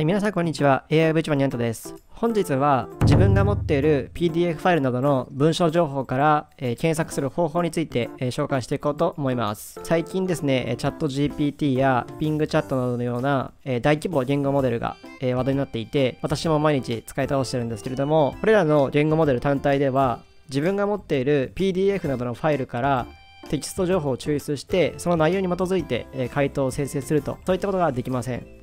はい、皆さんこんにちは。a i v t u b e ンにゃです。本日は自分が持っている PDF ファイルなどの文章情報から、えー、検索する方法について、えー、紹介していこうと思います。最近ですね、チャット GPT や Bing チャットなどのような、えー、大規模言語モデルが、え話題になっていて、私も毎日使い倒してるんですけれども、これらの言語モデル単体では、自分が持っている PDF などのファイルからテキスト情報を抽出して、その内容に基づいて、え回答を生成すると、そういったことができません。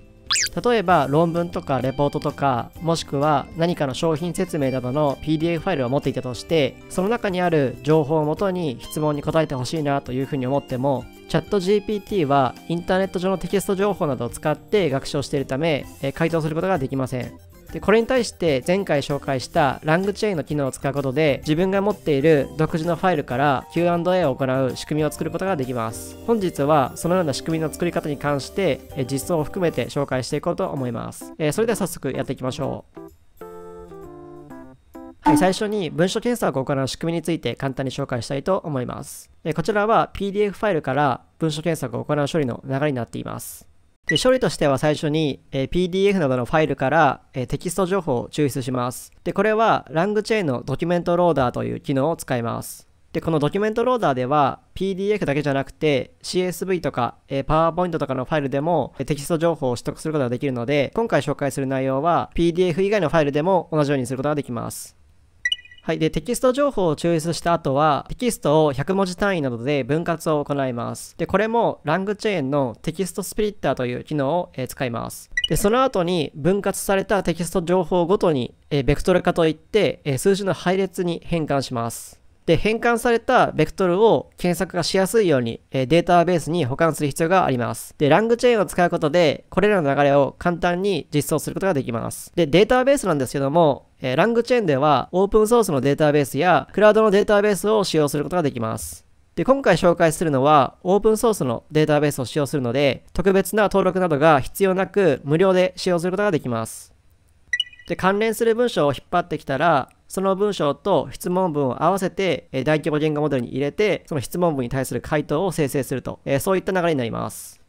例えば論文とかレポートとかもしくは何かの商品説明などの PDF ファイルを持っていたとしてその中にある情報をもとに質問に答えてほしいなというふうに思ってもチャット GPT はインターネット上のテキスト情報などを使って学習をしているため回答することができませんでこれに対して前回紹介したラングチェーンの機能を使うことで自分が持っている独自のファイルから Q&A を行う仕組みを作ることができます。本日はそのような仕組みの作り方に関して実装を含めて紹介していこうと思います。えー、それでは早速やっていきましょう。はい、最初に文書検索を行う仕組みについて簡単に紹介したいと思います。こちらは PDF ファイルから文書検索を行う処理の流れになっています。で処理としては最初に、え PDF などのファイルから、えテキスト情報を抽出します。で、これは LangChain のドキュメントローダーという機能を使います。で、このドキュメントローダーでは PDF だけじゃなくて CSV とか、え PowerPoint とかのファイルでも、えテキスト情報を取得することができるので、今回紹介する内容は PDF 以外のファイルでも同じようにすることができます。はい。で、テキスト情報を抽出した後は、テキストを100文字単位などで分割を行います。で、これもラングチェーンのテキストスプリッターという機能を、え使います。で、その後に分割されたテキスト情報ごとに、えベクトル化といって、え数字の配列に変換します。で、変換されたベクトルを検索がしやすいように、えデータベースに保管する必要があります。で、ラングチェーンを使うことで、これらの流れを簡単に実装することができます。で、データベースなんですけども、えラングチェーンでは、オープンソースのデータベースや、クラウドのデータベースを使用することができます。で、今回紹介するのは、オープンソースのデータベースを使用するので、特別な登録などが必要なく、無料で使用することができます。で、関連する文章を引っ張ってきたら、その文章と質問文を合わせて、え大規模言語モデルに入れて、その質問文に対する回答を生成すると、えそういった流れになります。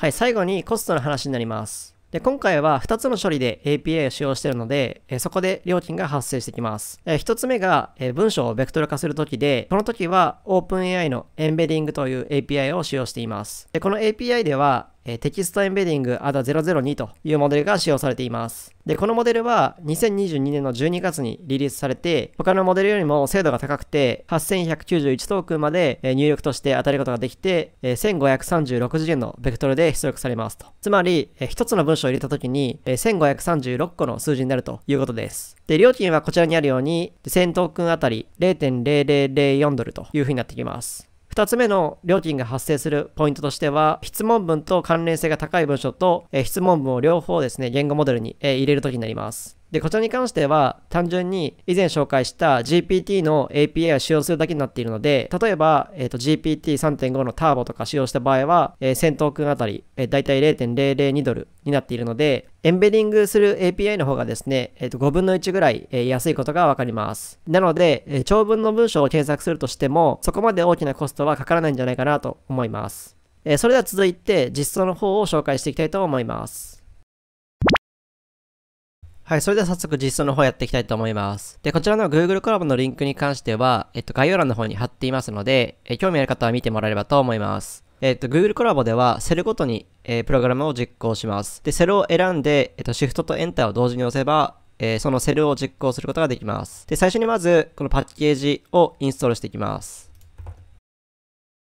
はい、最後にコストの話になります。で今回は2つの処理で API を使用しているので、えそこで料金が発生してきます。え1つ目が、え文章をベクトル化するときで、この時は OpenAI のエンベディングという API を使用しています。でこの API では、えテキストエンベディング ADA002 というモデルが使用されています。で、このモデルは2022年の12月にリリースされて、他のモデルよりも精度が高くて、8191トークンまで入力として当たることができて、1536次元のベクトルで出力されますと。つまり、1つの文章を入れた時に、1536個の数字になるということです。で、料金はこちらにあるように、1000トークンあたり0.0004ドルというふうになってきます。2つ目の料金が発生するポイントとしては、質問文と関連性が高い文章と、え質問文を両方ですね、言語モデルに、え入れるときになります。で、こちらに関しては、単純に以前紹介した GPT の API を使用するだけになっているので、例えば、えーと、GPT3.5 のターボとか使用した場合は、えー、戦闘君あたり、えー、だいたい0.002ドルになっているので、エンベリングする API の方がですね、えー、と5分の1ぐらい、えー、安いことがわかります。なので、えー、長文の文章を検索するとしても、そこまで大きなコストはかからないんじゃないかなと思います。えー、それでは続いて、実装の方を紹介していきたいと思います。はい、それでは早速実装の方やっていきたいと思います。で、こちらの Google コラボのリンクに関しては、えっと、概要欄の方に貼っていますので、え興味ある方は見てもらえればと思います。えっと、Google コラボでは、セルごとに、えー、プログラムを実行します。で、セルを選んで、えっと、Shift と Enter を同時に押せば、えー、そのセルを実行することができます。で、最初にまず、このパッケージをインストールしていきます。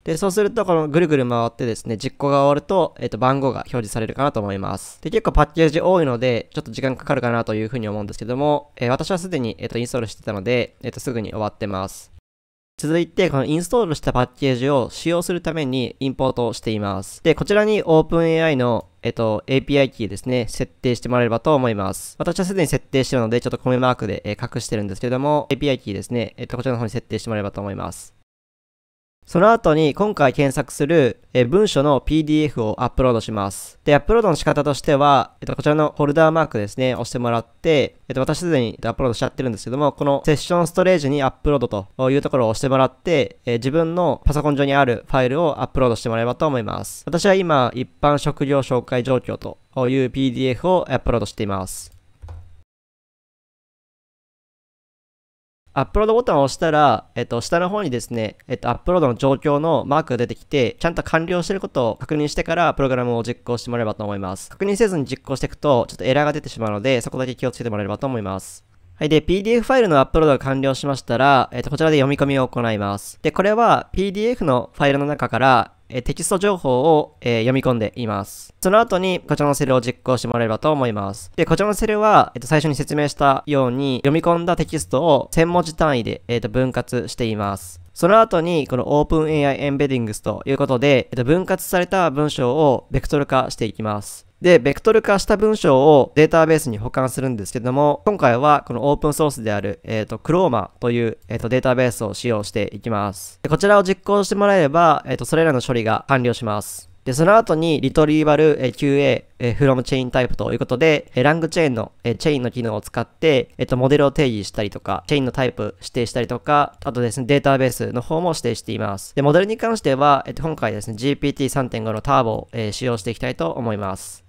で、そうすると、このぐるぐる回ってですね、実行が終わると、えっ、ー、と、番号が表示されるかなと思います。で、結構パッケージ多いので、ちょっと時間かかるかなというふうに思うんですけども、えー、私はすでに、えっ、ー、と、インストールしてたので、えっ、と、すぐに終わってます。続いて、このインストールしたパッケージを使用するためにインポートしています。で、こちらに OpenAI の、えっと、API キーですね、設定してもらえればと思います。私はすでに設定してるので、ちょっと米マークで、え隠してるんですけども、API キーですね、えっと、こちらの方に設定してもらえればと思います。その後に今回検索する文書の PDF をアップロードします。で、アップロードの仕方としては、えっと、こちらのフォルダーマークですね、押してもらって、えっと、私すでにアップロードしちゃってるんですけども、このセッションストレージにアップロードというところを押してもらって、え自分のパソコン上にあるファイルをアップロードしてもらえばと思います。私は今、一般職業紹介状況という PDF をアップロードしています。アップロードボタンを押したら、えっと、下の方にですね、えっと、アップロードの状況のマークが出てきて、ちゃんと完了してることを確認してから、プログラムを実行してもらえればと思います。確認せずに実行していくと、ちょっとエラーが出てしまうので、そこだけ気をつけてもらえればと思います。はい。で、PDF ファイルのアップロードが完了しましたら、えっ、と、こちらで読み込みを行います。で、これは PDF のファイルの中から、えテキスト情報を、え読み込んでいます。その後にこちらのセルを実行してもらえればと思います。で、こちらのセルは、えっと、最初に説明したように読み込んだテキストを1000文字単位で、えっと、分割しています。その後に、この OpenAI Embeddings ということで、えっと、分割された文章をベクトル化していきます。で、ベクトル化した文章をデータベースに保管するんですけども、今回はこのオープンソースである、えっ、ー、と、クローマという、えっ、ー、と、データベースを使用していきます。でこちらを実行してもらえれば、えっ、ー、と、それらの処理が完了します。で、その後に、リトリーバル QA from chain type ということで、ラングチェーンの、チェーンの機能を使って、えっと、モデルを定義したりとか、チェーンのタイプ指定したりとか、あとですね、データベースの方も指定しています。で、モデルに関しては、えっと、今回ですね、GPT3.5 のターボを、え使用していきたいと思います。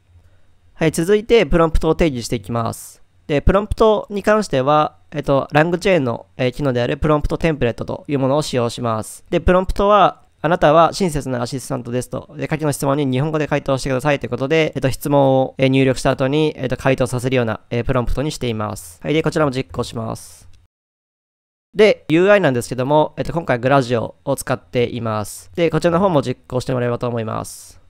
はい、続いてプロンプトを定義していきます。で、プロンプトに関しては、えっと、ラングチェーンの、えー、機能であるプロンプトテンプレートというものを使用します。で、プロンプトは、あなたは親切なアシスタントですと、で、下記の質問に日本語で回答してくださいということで、えっと、質問を入力した後に、えっと、回答させるような、えー、プロンプトにしています。はい、で、こちらも実行します。で、UI なんですけども、えっと、今回グラジオを使っています。で、こちらの方も実行してもらえればと思います。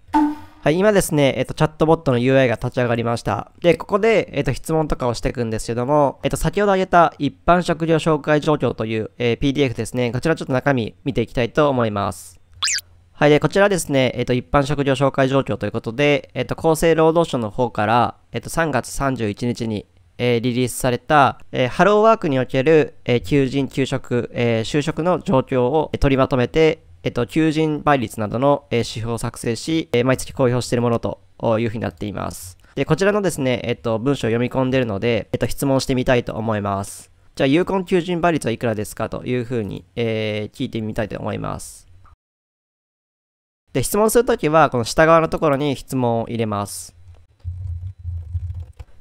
はい、今ですね、えっと、チャットボットの UI が立ち上がりました。で、ここで、えっと、質問とかをしていくんですけども、えっと、先ほど挙げた一般食料紹介状況という、えー、PDF ですね。こちらちょっと中身見ていきたいと思います。はい、で、こちらですね、えっと、一般食料紹介状況ということで、えっと、厚生労働省の方から、えっと、3月31日に、えー、リリースされた、えー、ハローワークにおける、えー、求人・求職、え就職の状況を、え取りまとめて、えっと、求人倍率などの、え指標を作成し、え毎月公表しているものというふうになっています。で、こちらのですね、えっと、文章を読み込んでるので、えっと、質問してみたいと思います。じゃあ、有効求人倍率はいくらですかというふうに、えー、聞いてみたいと思います。で、質問するときは、この下側のところに質問を入れます。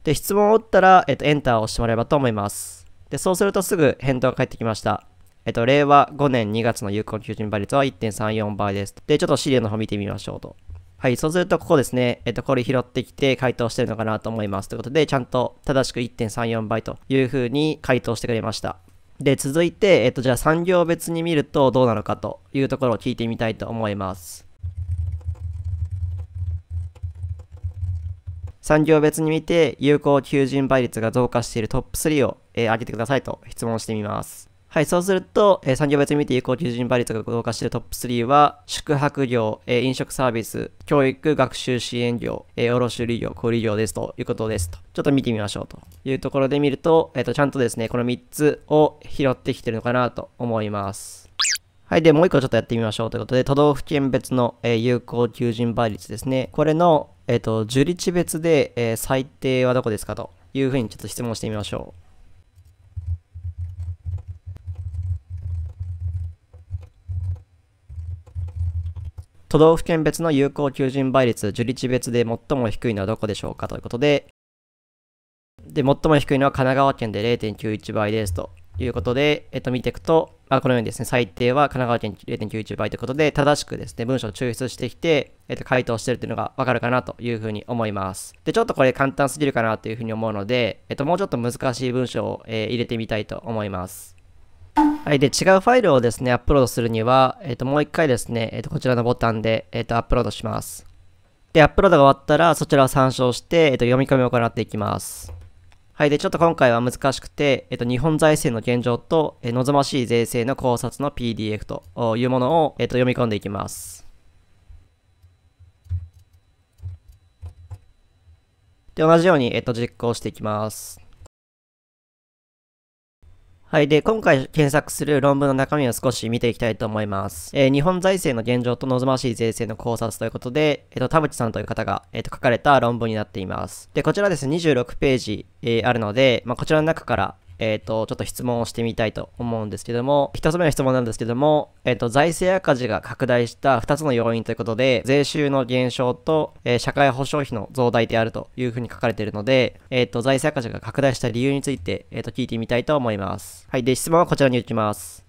で、質問を打ったら、えっと、エンターを押してもらえばと思います。で、そうするとすぐ返答が返ってきました。えっと、令和5年2月の有効求人倍率は1.34倍です。で、ちょっと資料の方見てみましょうと。はい、そうするとここですね、えっと、これ拾ってきて回答してるのかなと思います。ということで、ちゃんと正しく1.34倍というふうに回答してくれました。で、続いて、えっと、じゃあ産業別に見るとどうなのかというところを聞いてみたいと思います。産業別に見て有効求人倍率が増加しているトップ3を、えー、上げてくださいと質問してみます。はい、そうすると、えー、産業別に見て有効求人倍率が増加しているトップ3は、宿泊業、えー、飲食サービス、教育、学習支援業、えー、卸売業、小売業ですということですと。ちょっと見てみましょうというところで見ると、えっ、ー、と、ちゃんとですね、この3つを拾ってきてるのかなと思います。はい。で、もう一個ちょっとやってみましょうということで、都道府県別の、え有効求人倍率ですね。これの、えっ、と、受率別で、え最低はどこですかというふうにちょっと質問してみましょう。都道府県別の有効求人倍率、受理地別で最も低いのはどこでしょうかということで、で、最も低いのは神奈川県で0.91倍ですということで、えっと、見ていくと、まあ、このようにですね、最低は神奈川県0.91倍ということで、正しくですね、文章を抽出してきて、えっと、回答してるっていうのがわかるかなというふうに思います。で、ちょっとこれ簡単すぎるかなというふうに思うので、えっと、もうちょっと難しい文章を、えー、入れてみたいと思います。はい。で、違うファイルをですね、アップロードするには、えっ、ー、と、もう一回ですね、えっ、ー、と、こちらのボタンで、えっ、ー、と、アップロードします。で、アップロードが終わったら、そちらを参照して、えっ、と、読み込みを行っていきます。はい。で、ちょっと今回は難しくて、えっ、と、日本財政の現状と、え望ましい税制の考察の PDF というものを、えっ、と、読み込んでいきます。で、同じように、えっ、と、実行していきます。はい。で、今回検索する論文の中身を少し見ていきたいと思います。えー、日本財政の現状と望ましい税制の考察ということで、えっ、ー、と、田淵さんという方が、えっ、ー、と、書かれた論文になっています。で、こちらですね、26ページ、えあるので、まあ、こちらの中から、えっ、ー、と、ちょっと質問をしてみたいと思うんですけども、1つ目の質問なんですけども、えっ、ー、と、財政赤字が拡大した2つの要因ということで、税収の減少と、えー、社会保障費の増大であるというふうに書かれているので、えっ、と、財政赤字が拡大した理由について、えっ、と、聞いてみたいと思います。はい。で、質問はこちらに行きます。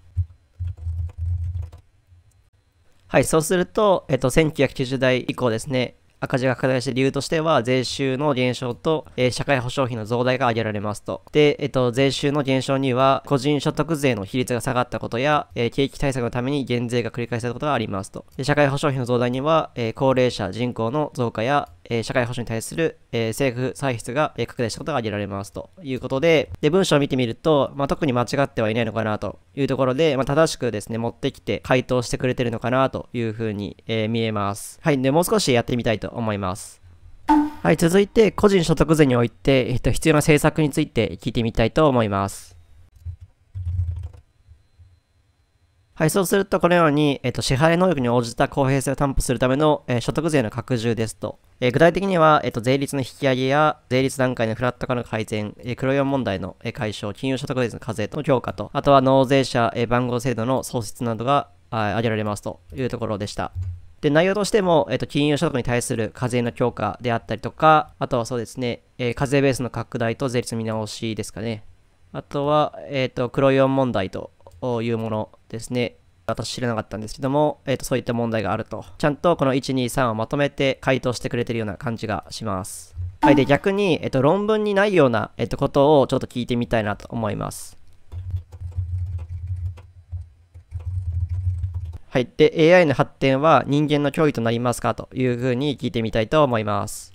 はい、そうすると、えっと、1990代以降ですね、赤字が拡大した理由としては、税収の減少と、えー、社会保障費の増大が挙げられますと。で、えっ、と、税収の減少には、個人所得税の比率が下がったことや、えー、景気対策のために減税が繰り返されたことがありますと。で社会保障費の増大には、え高齢者人口の増加や、えー、社会保障に対する、えー、政府歳出が、えー、拡大したことが挙げられますということで、で、文章を見てみると、まあ、特に間違ってはいないのかなというところで、まあ、正しくですね、持ってきて回答してくれてるのかなというふうに、えー、見えます。はい、で、もう少しやってみたいと思います。はい、続いて、個人所得税において、えっと、必要な政策について聞いてみたいと思います。はい、そうするとこのように、えっ、と、支払い能力に応じた公平性を担保するための、えー、所得税の拡充ですと。えー、具体的には、えっと、税率の引き上げや、税率段階のフラット化の改善、え黒4問題の、え解消、金融所得税の課税との強化と、あとは納税者、え番号制度の創設などが挙げられますというところでした。で、内容としても、えっと、金融所得に対する課税の強化であったりとか、あとはそうですね、え課税ベースの拡大と税率見直しですかね。あとは、えっ、と、黒4問題と、というものですね。私知らなかったんですけども、えっ、ー、と、そういった問題があると。ちゃんとこの1、2、3をまとめて回答してくれてるような感じがします。はい。で、逆に、えっ、ー、と、論文にないような、えっ、ー、と、ことをちょっと聞いてみたいなと思います。はい。で、AI の発展は人間の脅威となりますかというふうに聞いてみたいと思います。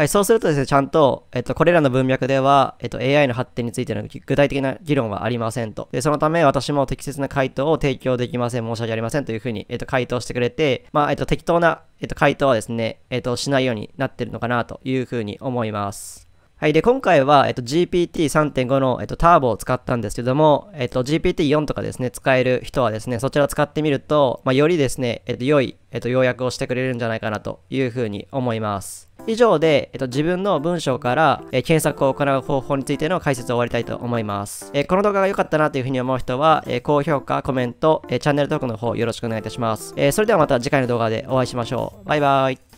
はい、そうするとですね、ちゃんと、えっと、これらの文脈では、えっと、AI の発展についての具体的な議論はありませんと。で、そのため、私も適切な回答を提供できません、申し訳ありませんというふうに、えっと、回答してくれて、まあ、えっと、適当な、えっと、回答はですね、えっと、しないようになってるのかなというふうに思います。はい。で、今回は、えっと、GPT3.5 の、えっと、ターボを使ったんですけども、えっと、GPT4 とかですね、使える人はですね、そちらを使ってみると、まあ、よりですね、えっと、良い、えっと、要約をしてくれるんじゃないかなというふうに思います。以上で、えっと、自分の文章から、えー、検索を行う方法についての解説を終わりたいと思います。えー、この動画が良かったなというふうに思う人は、えー、高評価、コメント、えチャンネル登録の方よろしくお願いいたします。えそれではまた次回の動画でお会いしましょう。バイバイ。